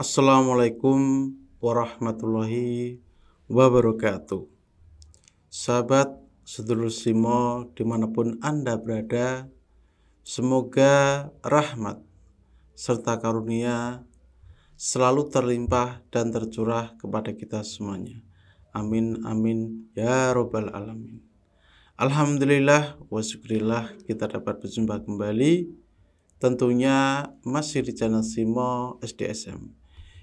Assalamualaikum warahmatullahi wabarakatuh. Sahabat Sedulur Simo dimanapun Anda berada, semoga rahmat serta karunia selalu terlimpah dan tercurah kepada kita semuanya. Amin, amin, ya robbal alamin. Alhamdulillah wa syukurillah kita dapat berjumpa kembali tentunya masih di channel Simo SDSM.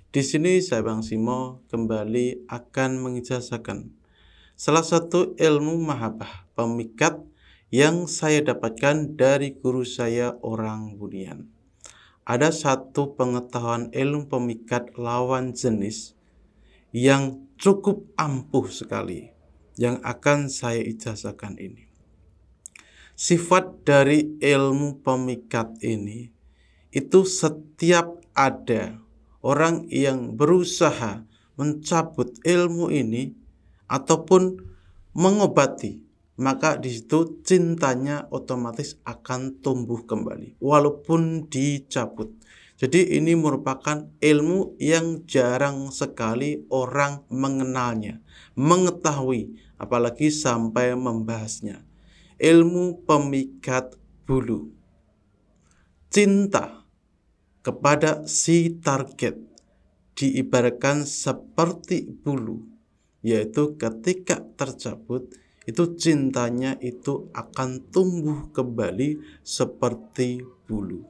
Di sini saya Bang Simo kembali akan mengijazakan salah satu ilmu mahabah pemikat yang saya dapatkan dari guru saya orang Budian. Ada satu pengetahuan ilmu pemikat lawan jenis yang cukup ampuh sekali yang akan saya ijazahkan ini. Sifat dari ilmu pemikat ini itu setiap ada orang yang berusaha mencabut ilmu ini ataupun mengobati, maka di situ cintanya otomatis akan tumbuh kembali walaupun dicabut. Jadi ini merupakan ilmu yang jarang sekali orang mengenalnya, mengetahui, apalagi sampai membahasnya. Ilmu pemikat bulu. Cinta kepada si target diibaratkan seperti bulu, yaitu ketika tercabut, itu cintanya itu akan tumbuh kembali seperti bulu.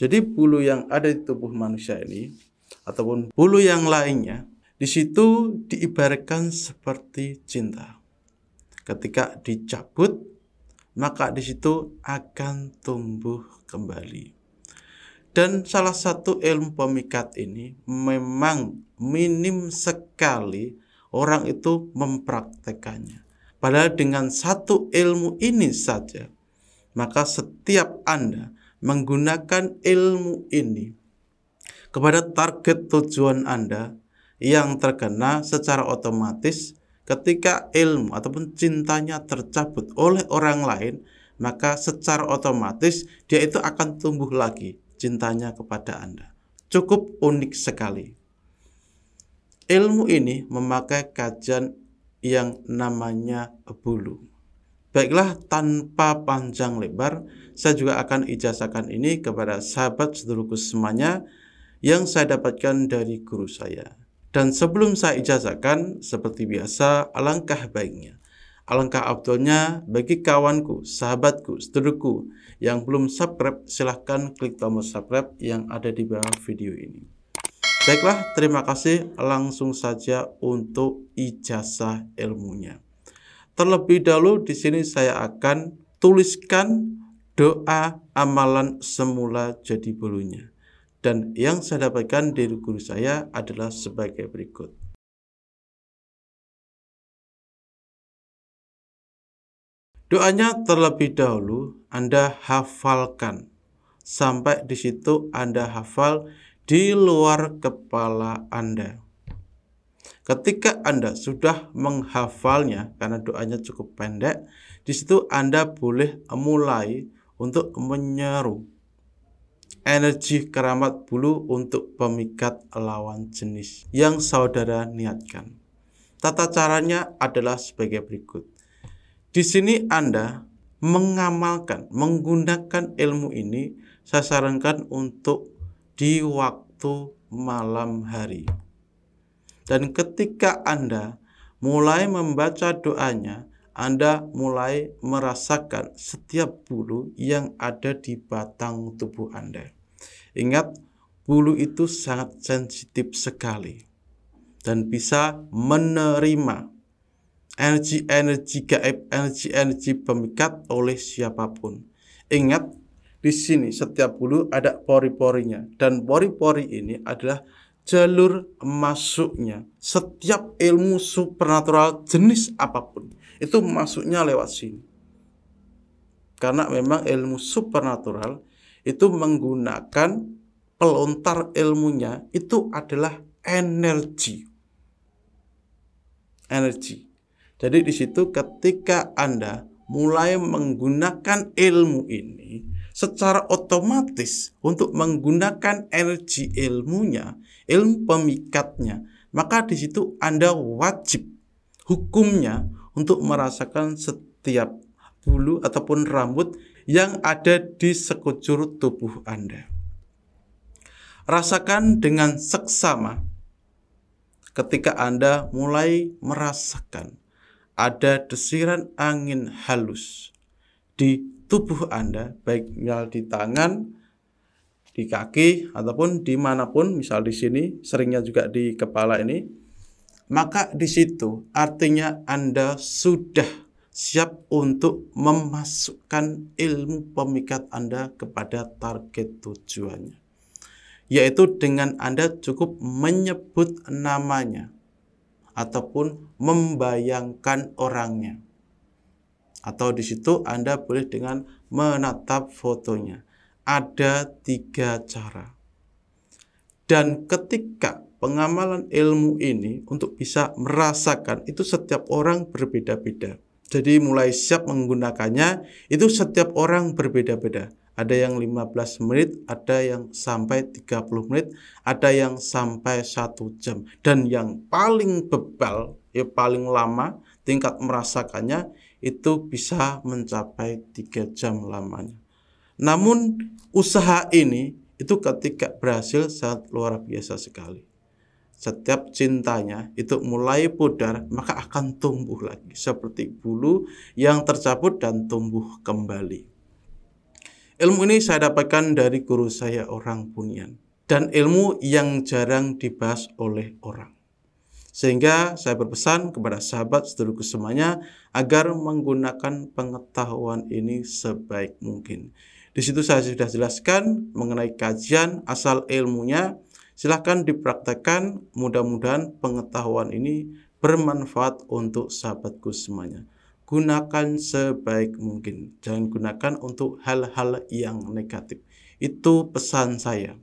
Jadi bulu yang ada di tubuh manusia ini, ataupun bulu yang lainnya, di situ diibaratkan seperti cinta. Ketika dicabut, maka di situ akan tumbuh kembali. Dan salah satu ilmu pemikat ini memang minim sekali orang itu mempraktekannya. Padahal dengan satu ilmu ini saja, maka setiap Anda menggunakan ilmu ini kepada target tujuan Anda yang terkena secara otomatis ketika ilmu ataupun cintanya tercabut oleh orang lain, maka secara otomatis dia itu akan tumbuh lagi cintanya kepada Anda. Cukup unik sekali. Ilmu ini memakai kajian yang namanya bulu. Baiklah, tanpa panjang lebar, saya juga akan ijazahkan ini kepada sahabat sedulurku semuanya yang saya dapatkan dari guru saya. Dan sebelum saya ijazahkan, seperti biasa, alangkah baiknya Alangkah abdulnya bagi kawanku, sahabatku, seteruku yang belum subscribe, silahkan klik tombol subscribe yang ada di bawah video ini. Baiklah, terima kasih. Langsung saja untuk ijazah ilmunya. Terlebih dahulu di sini saya akan tuliskan doa amalan semula jadi bulunya. Dan yang saya dapatkan dari guru saya adalah sebagai berikut. Doanya terlebih dahulu Anda hafalkan. Sampai di situ Anda hafal di luar kepala Anda. Ketika Anda sudah menghafalnya karena doanya cukup pendek, di situ Anda boleh mulai untuk menyeru energi keramat bulu untuk pemikat lawan jenis yang saudara niatkan. Tata caranya adalah sebagai berikut. Di sini Anda mengamalkan, menggunakan ilmu ini saya sarankan untuk di waktu malam hari. Dan ketika Anda mulai membaca doanya, Anda mulai merasakan setiap bulu yang ada di batang tubuh Anda. Ingat, bulu itu sangat sensitif sekali dan bisa menerima energi-energi gaib, energi-energi pemikat oleh siapapun. Ingat, di sini setiap bulu ada pori-porinya dan pori-pori ini adalah jalur masuknya setiap ilmu supernatural jenis apapun itu masuknya lewat sini karena memang ilmu supernatural itu menggunakan pelontar ilmunya itu adalah energi energi jadi di situ ketika Anda mulai menggunakan ilmu ini secara otomatis untuk menggunakan energi ilmunya, ilmu pemikatnya, maka di situ Anda wajib hukumnya untuk merasakan setiap bulu ataupun rambut yang ada di sekujur tubuh Anda. Rasakan dengan seksama ketika Anda mulai merasakan ada desiran angin halus di tubuh Anda, baik misal di tangan, di kaki, ataupun dimanapun, misal di sini, seringnya juga di kepala ini, maka di situ artinya Anda sudah siap untuk memasukkan ilmu pemikat Anda kepada target tujuannya. Yaitu dengan Anda cukup menyebut namanya ataupun membayangkan orangnya. Atau di situ Anda boleh dengan menatap fotonya. Ada tiga cara. Dan ketika pengamalan ilmu ini untuk bisa merasakan itu setiap orang berbeda-beda. Jadi mulai siap menggunakannya itu setiap orang berbeda-beda ada yang 15 menit, ada yang sampai 30 menit, ada yang sampai satu jam. Dan yang paling bebal, ya paling lama tingkat merasakannya itu bisa mencapai 3 jam lamanya. Namun usaha ini itu ketika berhasil sangat luar biasa sekali. Setiap cintanya itu mulai pudar maka akan tumbuh lagi seperti bulu yang tercabut dan tumbuh kembali. Ilmu ini saya dapatkan dari guru saya orang Bunian dan ilmu yang jarang dibahas oleh orang. Sehingga saya berpesan kepada sahabat seluruh semuanya agar menggunakan pengetahuan ini sebaik mungkin. Di situ saya sudah jelaskan mengenai kajian asal ilmunya. Silahkan dipraktekkan, mudah-mudahan pengetahuan ini bermanfaat untuk sahabatku semuanya gunakan sebaik mungkin. Jangan gunakan untuk hal-hal yang negatif. Itu pesan saya.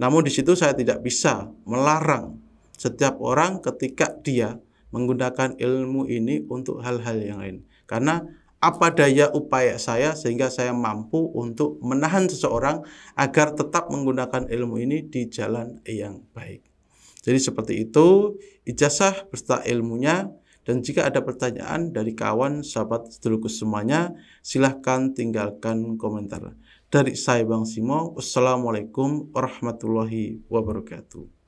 Namun di situ saya tidak bisa melarang setiap orang ketika dia menggunakan ilmu ini untuk hal-hal yang lain. Karena apa daya upaya saya sehingga saya mampu untuk menahan seseorang agar tetap menggunakan ilmu ini di jalan yang baik. Jadi seperti itu ijazah beserta ilmunya dan jika ada pertanyaan dari kawan, sahabat, seluruh semuanya, silahkan tinggalkan komentar. Dari saya Bang Simo, Wassalamualaikum warahmatullahi wabarakatuh.